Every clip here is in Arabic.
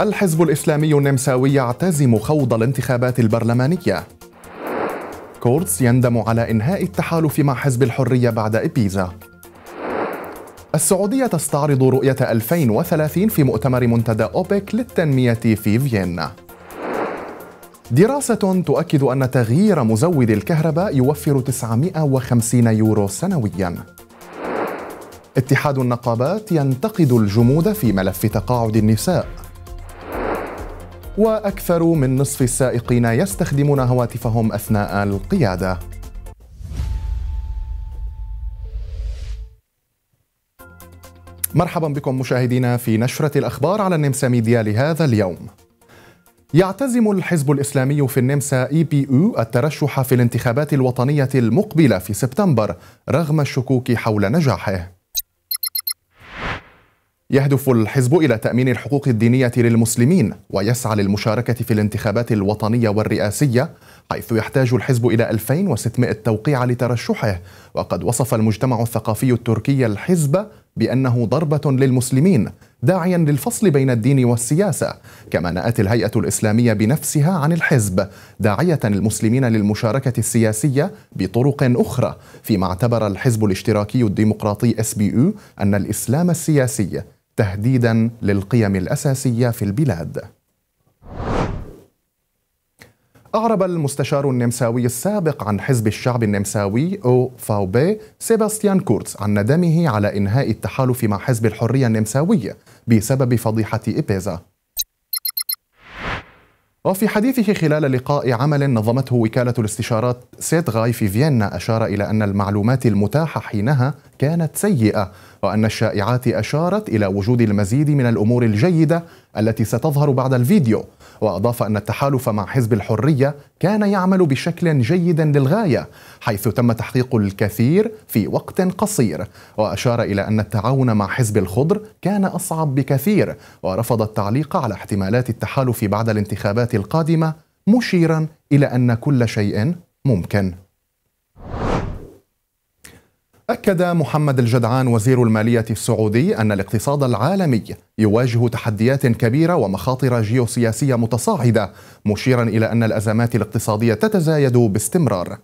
الحزب الإسلامي النمساوي يعتزم خوض الانتخابات البرلمانية كورتس يندم على إنهاء التحالف مع حزب الحرية بعد إبيزا السعودية تستعرض رؤية 2030 في مؤتمر منتدى أوبك للتنمية في فيينا دراسة تؤكد أن تغيير مزود الكهرباء يوفر 950 يورو سنوياً اتحاد النقابات ينتقد الجمود في ملف تقاعد النساء وأكثر من نصف السائقين يستخدمون هواتفهم أثناء القيادة مرحبا بكم مشاهدينا في نشرة الأخبار على النمسا ميديا لهذا اليوم يعتزم الحزب الإسلامي في النمسا إي بي أو الترشح في الانتخابات الوطنية المقبلة في سبتمبر رغم الشكوك حول نجاحه يهدف الحزب إلى تأمين الحقوق الدينية للمسلمين ويسعى للمشاركة في الانتخابات الوطنية والرئاسية حيث يحتاج الحزب إلى 2600 توقيع لترشحه وقد وصف المجتمع الثقافي التركي الحزب بأنه ضربة للمسلمين داعيا للفصل بين الدين والسياسة كما نأت الهيئة الإسلامية بنفسها عن الحزب داعية المسلمين للمشاركة السياسية بطرق أخرى فيما اعتبر الحزب الاشتراكي الديمقراطي SBU أن الإسلام السياسي تهديدا للقيم الاساسيه في البلاد أعرب المستشار النمساوي السابق عن حزب الشعب النمساوي أو فاو بي سيباستيان كورتز عن ندمه على إنهاء التحالف مع حزب الحرية النمساوي بسبب فضيحة إبيزا وفي حديثه خلال لقاء عمل نظمته وكالة الاستشارات سيدغاي في فيينا أشار إلى أن المعلومات المتاحة حينها كانت سيئه وان الشائعات اشارت الى وجود المزيد من الامور الجيده التي ستظهر بعد الفيديو واضاف ان التحالف مع حزب الحريه كان يعمل بشكل جيد للغايه حيث تم تحقيق الكثير في وقت قصير واشار الى ان التعاون مع حزب الخضر كان اصعب بكثير ورفض التعليق على احتمالات التحالف بعد الانتخابات القادمه مشيرا الى ان كل شيء ممكن أكد محمد الجدعان وزير المالية السعودي أن الاقتصاد العالمي يواجه تحديات كبيرة ومخاطر جيوسياسية متصاعدة، مشيرا إلى أن الأزمات الاقتصادية تتزايد باستمرار.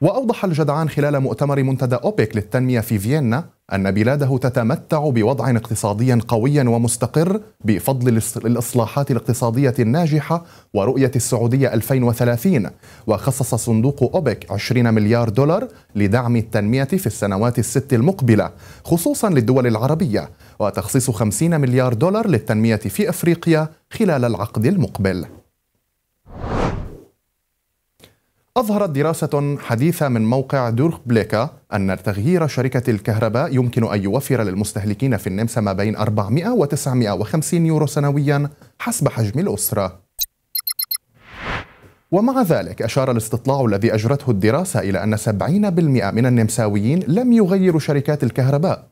وأوضح الجدعان خلال مؤتمر منتدى أوبك للتنمية في فيينا أن بلاده تتمتع بوضع اقتصادي قوي ومستقر بفضل الإصلاحات الاقتصادية الناجحة ورؤية السعودية 2030 وخصص صندوق أوبك 20 مليار دولار لدعم التنمية في السنوات الست المقبلة خصوصا للدول العربية وتخصيص 50 مليار دولار للتنمية في أفريقيا خلال العقد المقبل أظهرت دراسة حديثة من موقع دورخ بليكا أن تغيير شركة الكهرباء يمكن أن يوفر للمستهلكين في النمسا ما بين 400 و 950 يورو سنويا حسب حجم الأسرة ومع ذلك أشار الاستطلاع الذي أجرته الدراسة إلى أن 70% من النمساويين لم يغيروا شركات الكهرباء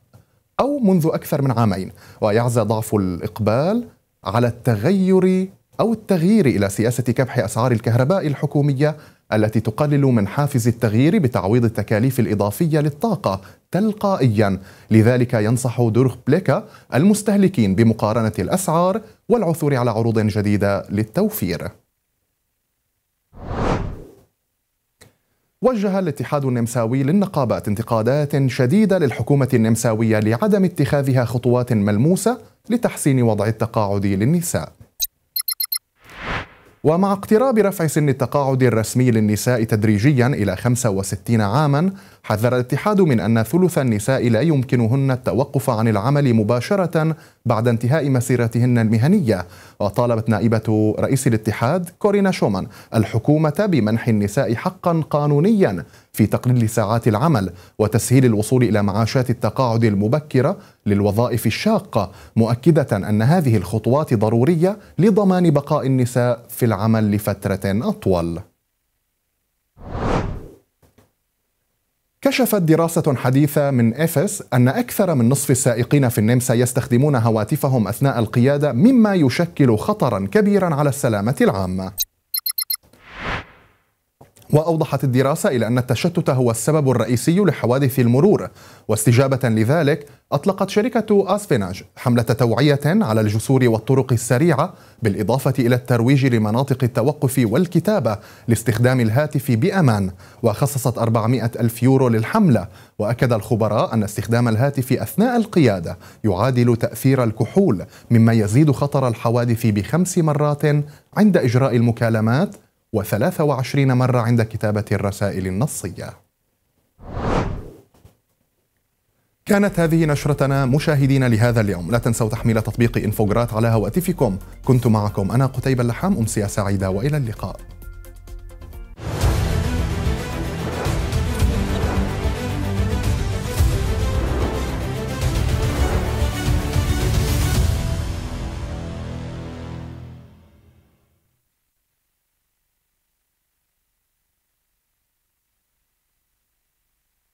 أو منذ أكثر من عامين ويعزى ضعف الإقبال على التغير أو التغيير إلى سياسة كبح أسعار الكهرباء الحكومية التي تقلل من حافز التغيير بتعويض التكاليف الإضافية للطاقة تلقائيا لذلك ينصح دورخ بليكا المستهلكين بمقارنة الأسعار والعثور على عروض جديدة للتوفير وجه الاتحاد النمساوي للنقابات انتقادات شديدة للحكومة النمساوية لعدم اتخاذها خطوات ملموسة لتحسين وضع التقاعد للنساء ومع اقتراب رفع سن التقاعد الرسمي للنساء تدريجيا إلى 65 عاما حذر الاتحاد من أن ثلث النساء لا يمكنهن التوقف عن العمل مباشرة بعد انتهاء مسيرتهن المهنية وطالبت نائبة رئيس الاتحاد كورينا شومان الحكومة بمنح النساء حقا قانونيا في تقليل ساعات العمل وتسهيل الوصول إلى معاشات التقاعد المبكرة للوظائف الشاقة مؤكدة أن هذه الخطوات ضرورية لضمان بقاء النساء في العمل لفترة أطول كشفت دراسة حديثة من إفس أن أكثر من نصف السائقين في النمسا يستخدمون هواتفهم أثناء القيادة مما يشكل خطرا كبيرا على السلامة العامة وأوضحت الدراسة إلى أن التشتت هو السبب الرئيسي لحوادث المرور واستجابة لذلك أطلقت شركة أسفيناج حملة توعية على الجسور والطرق السريعة بالإضافة إلى الترويج لمناطق التوقف والكتابة لاستخدام الهاتف بأمان وخصصت 400 ألف يورو للحملة وأكد الخبراء أن استخدام الهاتف أثناء القيادة يعادل تأثير الكحول مما يزيد خطر الحوادث بخمس مرات عند إجراء المكالمات و23 مرة عند كتابة الرسائل النصية. كانت هذه نشرتنا مشاهدين لهذا اليوم، لا تنسوا تحميل تطبيق انفوجرات على هواتفكم، كنت معكم أنا قتيبة اللحام أمسية سعيدة وإلى اللقاء.